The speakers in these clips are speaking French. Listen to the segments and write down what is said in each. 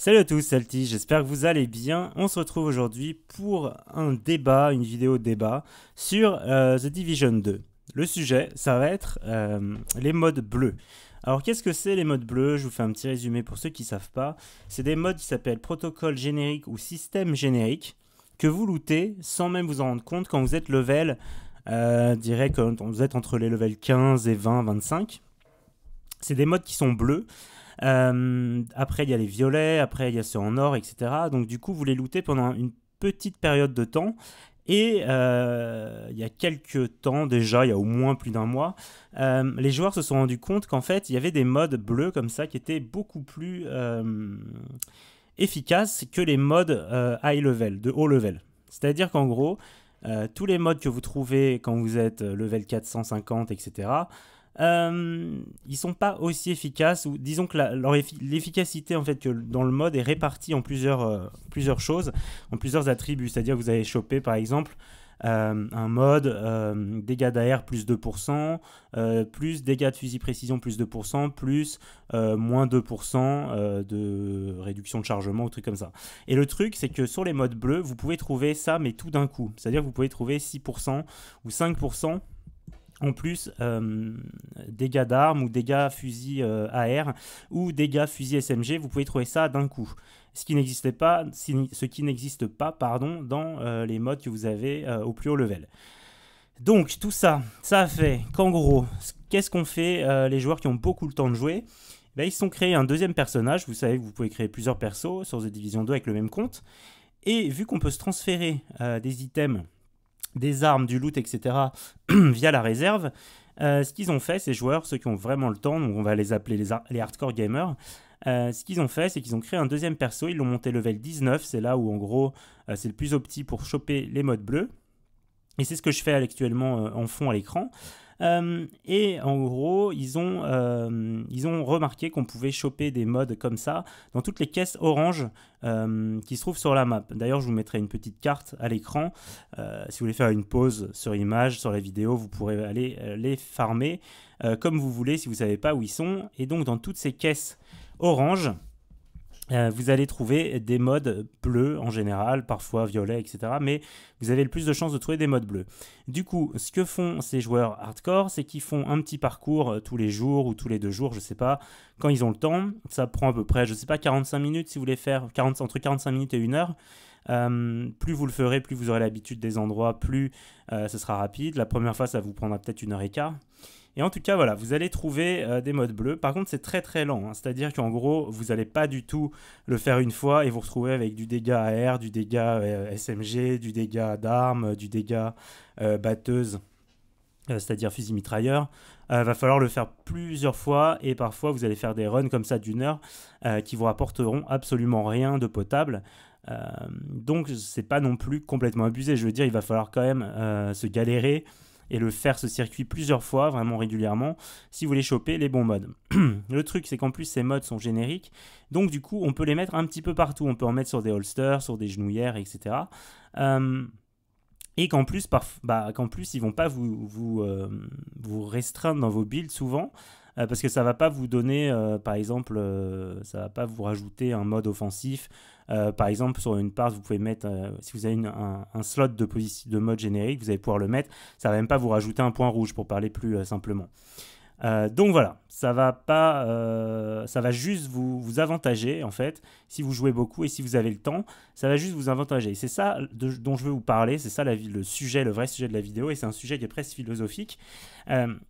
Salut à tous, Salty, j'espère que vous allez bien. On se retrouve aujourd'hui pour un débat, une vidéo débat sur euh, The Division 2. Le sujet, ça va être euh, les modes bleus. Alors qu'est-ce que c'est les modes bleus Je vous fais un petit résumé pour ceux qui ne savent pas. C'est des modes qui s'appellent protocole générique ou système générique que vous lootez sans même vous en rendre compte quand vous êtes level, euh, je dirais quand vous êtes entre les levels 15 et 20, 25. C'est des modes qui sont bleus. Euh, après, il y a les violets, après, il y a ceux en or, etc. Donc, du coup, vous les lootez pendant une petite période de temps. Et euh, il y a quelques temps déjà, il y a au moins plus d'un mois, euh, les joueurs se sont rendus compte qu'en fait, il y avait des modes bleus comme ça qui étaient beaucoup plus efficaces que les modes high level, de haut level. C'est-à-dire qu'en gros, tous les modes que vous trouvez quand vous êtes level 450, etc., euh, ils sont pas aussi efficaces ou disons que l'efficacité en fait dans le mode est répartie en plusieurs, euh, plusieurs choses, en plusieurs attributs. C'est-à-dire que vous avez chopé par exemple euh, un mode euh, dégâts d'AR plus 2%, plus dégâts de fusil précision plus 2%, plus moins 2% de réduction de chargement ou truc comme ça. Et le truc, c'est que sur les modes bleus, vous pouvez trouver ça, mais tout d'un coup. C'est-à-dire que vous pouvez trouver 6% ou 5% en plus euh, dégâts d'armes ou dégâts fusil euh, AR ou dégâts fusil SMG, vous pouvez trouver ça d'un coup. Ce qui n'existait pas, ce qui n'existe pas, pardon, dans euh, les modes que vous avez au plus haut level. Donc tout ça, ça a fait qu'en gros, qu'est-ce qu'on fait les joueurs qui ont beaucoup le temps de jouer ben, Ils se sont créés un deuxième personnage. Vous savez vous pouvez créer plusieurs persos sur The Division 2 avec le même compte. Et vu qu'on peut se transférer des items des armes, du loot, etc. via la réserve. Euh, ce qu'ils ont fait, ces joueurs, ceux qui ont vraiment le temps, on va les appeler les, hardcore gamers, euh, ce qu'ils ont fait, c'est qu'ils ont créé un deuxième perso, ils l'ont monté level 19, c'est là où en gros euh, c'est le plus opti pour choper les modes bleus. Et c'est ce que je fais actuellement en fond à l'écran. Euh, et en gros, euh, ils ont, remarqué qu'on pouvait choper des modes comme ça dans toutes les caisses oranges euh, qui se trouvent sur la map. D'ailleurs, je vous mettrai une petite carte à l'écran. si vous voulez faire une pause sur image, sur la vidéo, vous pourrez aller les farmer comme vous voulez si vous ne savez pas où ils sont. Et donc, dans toutes ces caisses oranges euh, vous allez trouver des modes bleus en général, parfois violets, etc. Mais vous avez le plus de chances de trouver des modes bleus. Du coup, ce que font ces joueurs hardcore, c'est qu'ils font un petit parcours euh, tous les jours ou tous les deux jours, je sais pas, quand ils ont le temps. Ça prend à peu près, je sais pas, 45 minutes si vous voulez faire entre 45 minutes et 1 heure. Euh, plus vous le ferez, plus vous aurez l'habitude des endroits, plus ce sera rapide. La première fois, ça vous prendra peut-être une heure et quart. Et en tout cas, voilà, vous allez trouver euh, des modes bleus. Par contre, c'est très très lent. Hein. C'est-à-dire qu'en gros, vous n'allez pas du tout le faire une fois et vous vous retrouvez avec du dégât AR, du dégât euh, SMG, du dégât d'armes, du dégât euh, batteuse, c'est-à-dire fusil mitrailleur. va falloir le faire plusieurs fois et parfois vous allez faire des runs comme ça d'une heure qui vous rapporteront absolument rien de potable. donc c'est pas non plus complètement abusé. Je veux dire, il va falloir quand même se galérer et le faire ce circuit plusieurs fois, vraiment régulièrement, si vous voulez choper les bons modes. le truc, c'est qu'en plus, ces modes sont génériques, donc du coup, on peut les mettre un petit peu partout. On peut en mettre sur des holsters, sur des genouillères, etc. Euh, et qu'en plus, bah, qu'en plus, ils vont pas vous, vous, euh, vous restreindre dans vos builds souvent euh, parce que ça va pas vous donner, par exemple, ça va pas vous rajouter un mode offensif euh, par exemple, sur une part, vous pouvez mettre, euh, si vous avez un, slot de, de mode générique, vous allez pouvoir le mettre. Ça va même pas vous rajouter un point rouge pour parler plus euh, simplement. donc voilà, ça va pas, ça va juste vous, vous, avantager en fait si vous jouez beaucoup et si vous avez le temps, ça va juste vous avantager. C'est ça dont je veux vous parler, c'est ça la, le sujet, le vrai sujet de la vidéo et c'est un sujet qui est presque philosophique.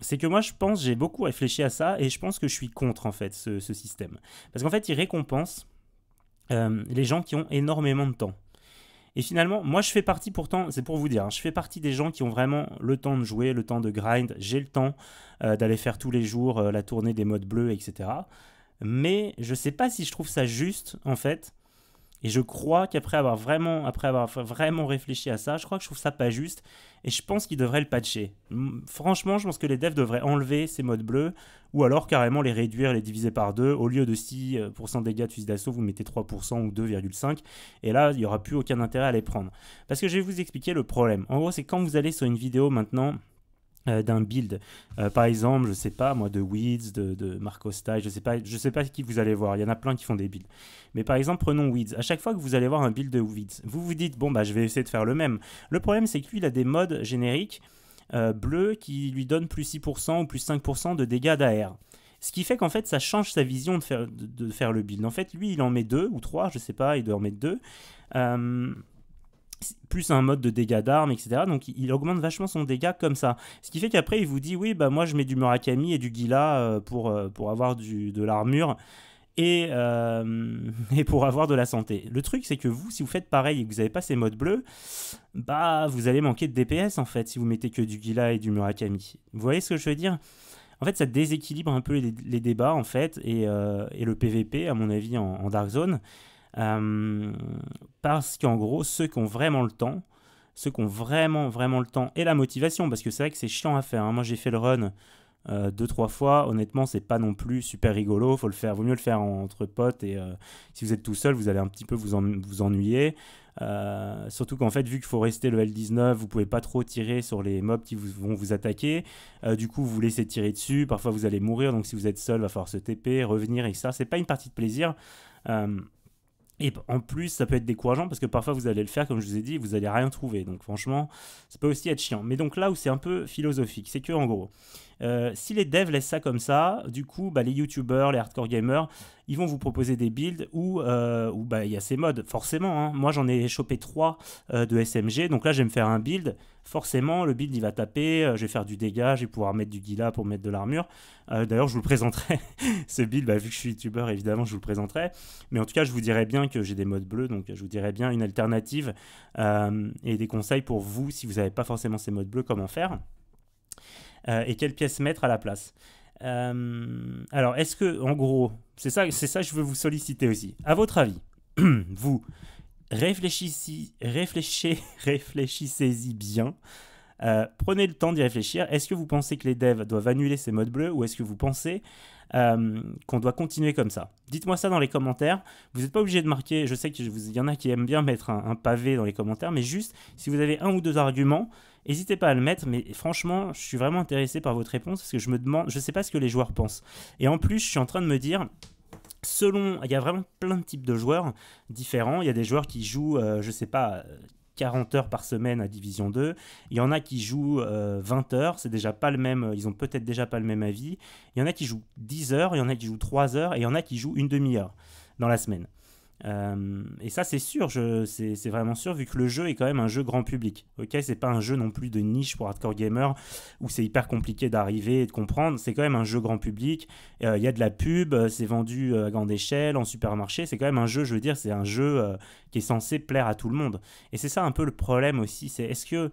c'est que moi, je pense, j'ai beaucoup réfléchi à ça et je pense que je suis contre en fait ce système. Parce qu'en fait, il récompense euh, les gens qui ont énormément de temps. Et finalement, moi je fais partie pourtant, c'est pour vous dire, hein, je fais partie des gens qui ont vraiment le temps de jouer, le temps de grind, j'ai le temps euh, d'aller faire tous les jours euh, la tournée des modes bleus, etc. Mais je ne sais pas si je trouve ça juste, en fait, et je crois qu'après avoir vraiment, après avoir vraiment réfléchi à ça, je crois que je trouve ça pas juste. Et je pense qu'ils devraient le patcher. Franchement, je pense que les devs devraient enlever ces modes bleus ou alors carrément les réduire, les diviser par deux. Au lieu de 6% euh, dégâts de fusil d'assaut, vous mettez 3% ou 2,5. Et là, il n'y aura plus aucun intérêt à les prendre. Parce que je vais vous expliquer le problème. En gros, c'est quand vous allez sur une vidéo maintenant euh, d'un build. Euh, par exemple, je sais pas, moi, de Weeds, de, de Marco je sais pas, je sais pas qui vous allez voir. Il y en a plein qui font des builds. Mais par exemple, prenons Weeds. À chaque fois que vous allez voir un build de Weeds, vous vous dites, bon, bah, je vais essayer de faire le même. Le problème, c'est qu'il a des modes génériques euh, bleus qui lui donnent plus 6% ou plus 5% de dégâts d'AR. Ce qui fait qu'en fait, ça change sa vision de faire, faire, le build. En fait, lui, il en met deux ou trois, je sais pas, il doit en mettre deux plus un mode de dégâts d'armes, etc. Donc il augmente vachement son dégât comme ça. Ce qui fait qu'après il vous dit oui bah moi je mets du Murakami et du Gila euh, pour, euh, pour avoir du, de l'armure. Et, euh, et, pour avoir de la santé. Le truc, c'est que vous, si vous faites pareil et que vous n'avez pas ces modes bleus, bah, vous allez manquer de DPS en fait si vous mettez que du Gila et du Murakami. Vous voyez ce que je veux dire En fait, ça déséquilibre un peu les, débats en fait et, le PVP, à mon avis, en Dark Zone. Euh, parce qu'en gros, ceux qui ont vraiment le temps, ceux qui ont vraiment, vraiment le temps et la motivation, parce que c'est vrai que c'est chiant à faire. Hein. Moi, j'ai fait le run euh, deux, trois fois. Honnêtement, c'est pas non plus super rigolo. Faut le faire, vaut mieux le faire entre potes. Et euh, si vous êtes tout seul, vous allez un petit peu vous, vous ennuyer. Euh, surtout qu'en fait, vu qu'il faut rester le L19, vous pouvez pas trop tirer sur les mobs qui vont vous attaquer. du coup, vous vous laissez tirer dessus. Parfois, vous allez mourir. Donc, si vous êtes seul, va falloir se TP, revenir et ça. C'est pas une partie de plaisir. Et en plus, ça peut être décourageant parce que parfois vous allez le faire, comme je vous ai dit, vous allez rien trouver. Donc franchement, ça peut aussi être chiant. Mais donc là où c'est un peu philosophique, c'est que en gros, euh, si les devs laissent ça comme ça, du coup, bah, les YouTubers, les hardcore gamers, ils vont vous proposer des builds où euh, bah, il bah, y a ces modes, forcément. Hein. Moi, j'en ai chopé trois euh, de SMG, donc là, je vais me faire un build forcément le build il va taper, euh, je vais faire du dégât, je vais pouvoir mettre du gila pour mettre de l'armure. Euh, d'ailleurs je vous le présenterai, ce build, bah, vu que je suis youtubeur évidemment je vous le présenterai, mais en tout cas je vous dirais bien que j'ai des modes bleus, donc je vous dirais bien une alternative euh, et des conseils pour vous si vous n'avez pas forcément ces modes bleus, comment faire et quelles pièces mettre à la place. alors est-ce que en gros, c'est ça, c'est ça que je veux vous solliciter aussi, à votre avis, vous réfléchissez, réfléchissez, réfléchissez-y bien. Euh, prenez le temps d'y réfléchir. Est-ce que vous pensez que les devs doivent annuler ces modes bleus ou est-ce que vous pensez euh, qu'on doit continuer comme ça Dites-moi ça dans les commentaires. Vous n'êtes pas obligé de marquer, je sais qu'il y en a qui aiment bien mettre un, pavé dans les commentaires, mais juste si vous avez un ou deux arguments, n'hésitez pas à le mettre. Mais franchement, je suis vraiment intéressé par votre réponse parce que je me demande, je ne sais pas ce que les joueurs pensent. Et en plus, je suis en train de me dire, selon, il y a vraiment plein de types de joueurs différents. Il y a des joueurs qui jouent, je euh, je sais pas, 40 euh, heures par semaine à Division 2. Il y en a qui jouent 20 euh, heures, c'est déjà pas le même, ils ont peut-être déjà pas le même avis. Il y en a qui jouent 10 heures, il y en a qui jouent 3 heures, et il y en a qui jouent une demi-heure dans la semaine. Euh, et ça, c'est sûr, c'est vraiment sûr, vu que le jeu est quand même un jeu grand public. Ok, c'est pas un jeu non plus de niche pour hardcore gamer où c'est hyper compliqué d'arriver et de comprendre. C'est quand même un jeu grand public. Euh, il y a de la pub, euh, c'est vendu à grande échelle, en supermarché. C'est quand même un jeu, je veux dire, c'est un jeu qui est censé plaire à tout le monde. Et c'est ça un peu le problème aussi. C'est est-ce que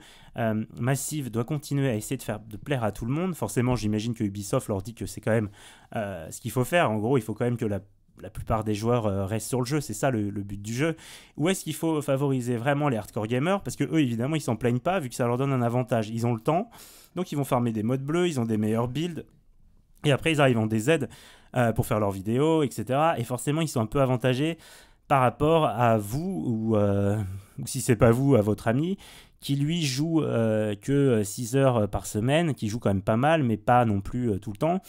Massive doit continuer à essayer de faire de plaire à tout le monde Forcément, j'imagine que Ubisoft leur dit que c'est quand même ce qu'il faut faire. En gros, il faut quand même que la la plupart des joueurs euh, restent sur le jeu, c'est ça le, but du jeu. Ou est-ce qu'il faut favoriser vraiment les hardcore gamers Parce que eux, évidemment, ils s'en plaignent pas vu que ça leur donne un avantage. Ils ont le temps, donc ils vont farmer des modes bleus, ils ont des meilleurs builds. Et après, ils arrivent en DZ euh, pour faire leurs vidéos, etc. Et forcément, ils sont un peu avantagés par rapport à vous, ou, euh, si c'est pas vous, à votre ami, qui lui joue euh, que 6 heures par semaine, qui joue quand même pas mal, mais pas non plus euh, tout le temps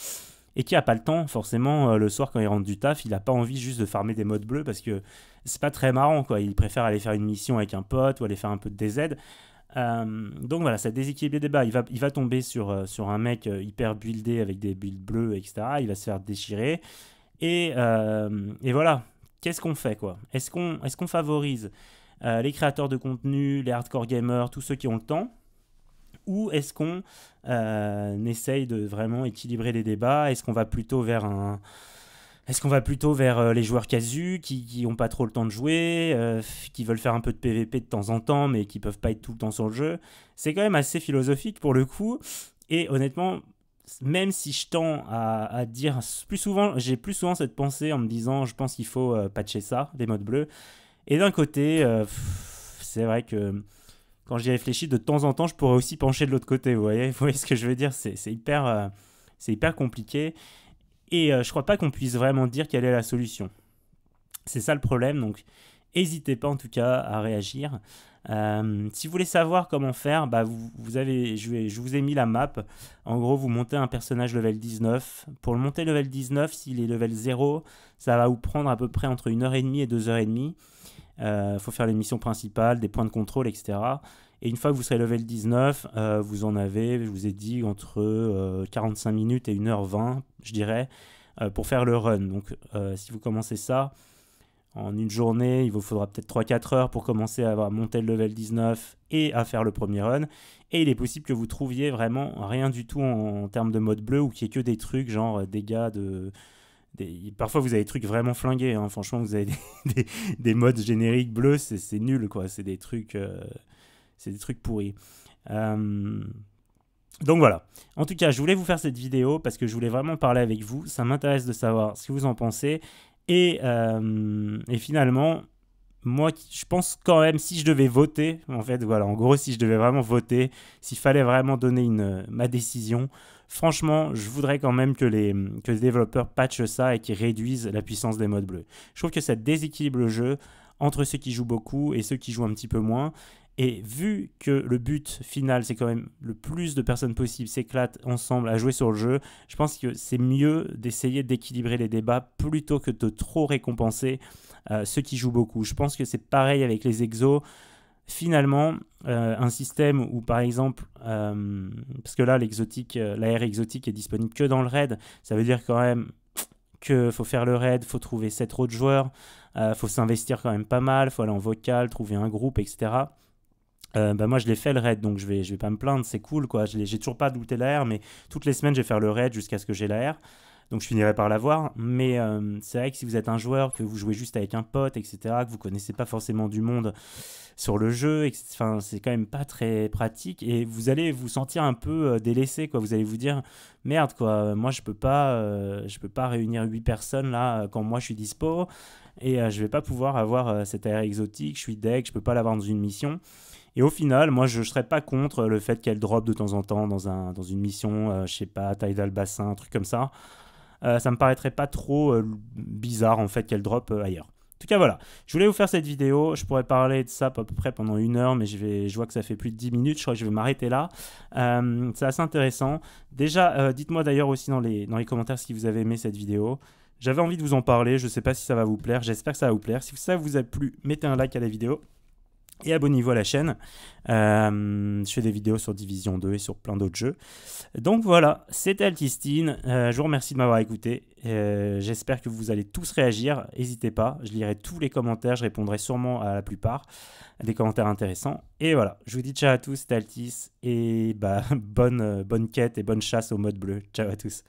et qui a pas le temps forcément euh, le soir quand il rentre du taf, il n'a pas envie juste de farmer des modes bleus parce que c'est pas très marrant quoi. Il préfère aller faire une mission avec un pote ou aller faire un peu de DZ. Euh, donc voilà, ça déséquilibre les débats. Il va, il va tomber sur, euh, sur un mec hyper buildé avec des builds bleus, etc. Il va se faire déchirer. Et, voilà, qu'est-ce qu'on fait quoi Est-ce qu'on est favorise les créateurs de contenu, les hardcore gamers, tous ceux qui ont le temps ou est-ce qu'on euh, essaye de vraiment équilibrer les débats Est-ce qu'on va plutôt vers un... Est-ce qu'on va plutôt vers euh, les joueurs casus qui n'ont pas trop le temps de jouer, euh, qui veulent faire un peu de PVP de temps en temps mais qui peuvent pas être tout le temps sur le jeu C'est quand même assez philosophique pour le coup. Et honnêtement, même si je tends à, dire plus souvent, j'ai plus souvent cette pensée en me disant je pense qu'il faut patcher ça, des modes bleus. Et d'un côté, c'est vrai que quand j'y réfléchis, de temps en temps, je pourrais aussi pencher de l'autre côté. Vous voyez, ce que je veux dire C'est hyper, euh, c'est hyper compliqué. Et je euh, je crois pas qu'on puisse vraiment dire quelle est la solution. C'est ça le problème. Donc, n'hésitez pas en tout cas à réagir. Euh, si vous voulez savoir comment faire, bah vous, vous avez, je, je, vous ai mis la map. En gros, vous montez un personnage level 19. Pour le monter level 19, s'il est level 0, ça va vous prendre à peu près entre 1h30 et 2h30. Il euh, faut faire les missions principales, des points de contrôle, etc. Et une fois que vous serez level 19, euh, vous en avez, je vous ai dit, entre 45 euh, minutes et 1h20, je dirais, pour faire le run. Donc si vous commencez ça, en une journée, il vous faudra peut-être 3-4 heures pour commencer à, monter le level 19 et à faire le premier run. Et il est possible que vous trouviez vraiment rien du tout en, en termes de mode bleu ou qu'il n'y ait que des trucs genre dégâts de parfois vous avez des trucs vraiment flingués. Hein. Franchement, vous avez des, modes génériques bleus, c'est nul quoi. C'est des trucs, euh, c'est des trucs pourris. Euh, donc voilà. En tout cas, je voulais vous faire cette vidéo parce que je voulais vraiment parler avec vous. Ça m'intéresse de savoir ce que vous en pensez. Et, euh, finalement, moi, je pense quand même, si je devais voter, en fait, voilà, en gros, si je devais vraiment voter, s'il fallait vraiment donner une, ma décision, franchement, je voudrais quand même que les, que les développeurs patchent ça et qu'ils réduisent la puissance des modes bleus. Je trouve que ça déséquilibre le jeu entre ceux qui jouent beaucoup et ceux qui jouent un petit peu moins. Et vu que le but final, c'est quand même le plus de personnes possibles s'éclatent ensemble à jouer sur le jeu, je pense que c'est mieux d'essayer d'équilibrer les débats plutôt que de trop récompenser euh, ceux qui jouent beaucoup. Je pense que c'est pareil avec les exos finalement, euh, un système où, par exemple, euh, parce que là, l'exotique, euh, l'AR exotique est disponible que dans le raid, ça veut dire quand même que faut faire le raid, faut trouver 7 autres joueurs, il faut s'investir quand même pas mal, faut aller en vocal, trouver un groupe, etc. Bah, moi je l'ai fait le raid donc je vais je vais pas me plaindre c'est cool quoi j'ai toujours pas douté l'air mais toutes les semaines je vais faire le raid jusqu'à ce que j'ai l'AR donc je finirai par l'avoir. Mais euh, c'est vrai que si vous êtes un joueur, que vous jouez juste avec un pote, etc., que vous connaissez pas forcément du monde sur le jeu, enfin, c'est quand même pas très pratique. Et vous allez vous sentir un peu euh, délaissé, quoi. Vous allez vous dire, merde, quoi, moi je peux pas, euh, je peux pas réunir 8 personnes là quand moi je suis dispo. Et je vais pas pouvoir avoir cette air exotique, je suis deck, je peux pas l'avoir dans une mission. Et au final, moi, je ne serais pas contre le fait qu'elle drop de temps en temps dans, un, dans une mission, je sais pas, taille bassin, un truc comme ça. Euh, ça me paraîtrait pas trop euh, bizarre en fait qu'elle drop euh, ailleurs. En tout cas, voilà. Je voulais vous faire cette vidéo. Je pourrais parler de ça à peu près pendant une heure, mais je, vois que ça fait plus de 10 minutes. Je crois que je vais m'arrêter là. c'est assez intéressant. Déjà, dites-moi d'ailleurs aussi dans les, dans les commentaires si vous avez aimé cette vidéo. J'avais envie de vous en parler. Je ne sais pas si ça va vous plaire. J'espère que ça va vous plaire. Si ça vous a plu, mettez un like à la vidéo et abonnez-vous à la chaîne. Euh, je fais des vidéos sur Division 2 et sur plein d'autres jeux. Donc voilà, c'était Altistine. Euh, je vous remercie de m'avoir écouté. Euh, j'espère que vous allez tous réagir. N'hésitez pas, je lirai tous les commentaires. Je répondrai sûrement à la plupart des commentaires intéressants. Et voilà, je vous dis ciao à tous, c'était Altis. Et bah, bonne, bonne quête et bonne chasse au mode bleu. Ciao à tous.